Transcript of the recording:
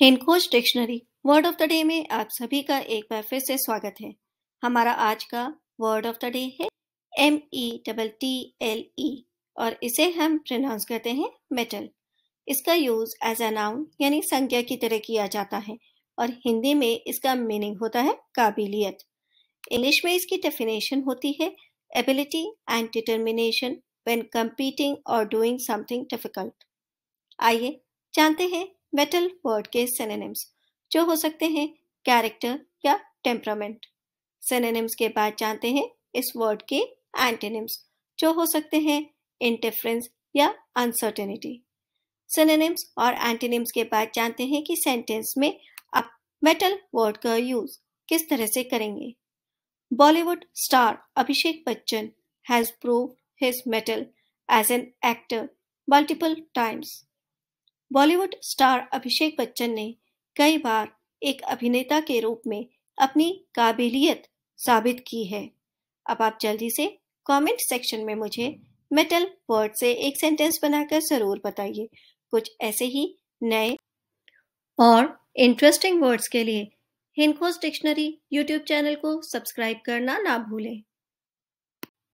हिंदखोज dictionary word of the day में आप सभी का एक बार फिर से स्वागत है हमारा आज का वर्ड ऑफ द डे है M E double T L E और इसे हम प्रोनाउंस करते हैं मेटल इसका यूज एज अ नाउन यानी संज्ञा की तरह किया जाता है और हिंदी में इसका मीनिंग होता है काबिलियत इंग्लिश में इसकी डेफिनेशन होती है ability and determination when competing और डूइंग समथिंग डिफिकल्ट आइए जानते हैं मेटल वर्ड के सेनेनिम्स जो हो सकते हैं कैरेक्टर या टेम्परामेंट सेनेनिम्स के बाद जानते हैं इस वर्ड के एंटेनिम्स जो हो सकते हैं इंटरफ्रेंस या अनसर्टेनिटी सेनेनिम्स और एंटेनिम्स के बाद जानते हैं कि सेंटेंस में आप मेटल वर्ड का यूज किस तरह से करेंगे Bollywood star Abhishek Bachchan has prove his mettle as an actor multiple times Bollywood star Abhishek Bachchan ने कई बार एक अभिनेता के रूप में अपनी काबिलियत साबित की है अब आप जल्दी से कमेंट सेक्शन में मुझे मेटल वर्ड से एक सेंटेंस बनाकर ज़रूर बताइए कुछ ऐसे ही नए और इंटरेस्टिंग वर्ड्स के लिए हिंकोस डिक्शनरी यूट्यूब चैनल को सब्सक्राइब करना ना भूलें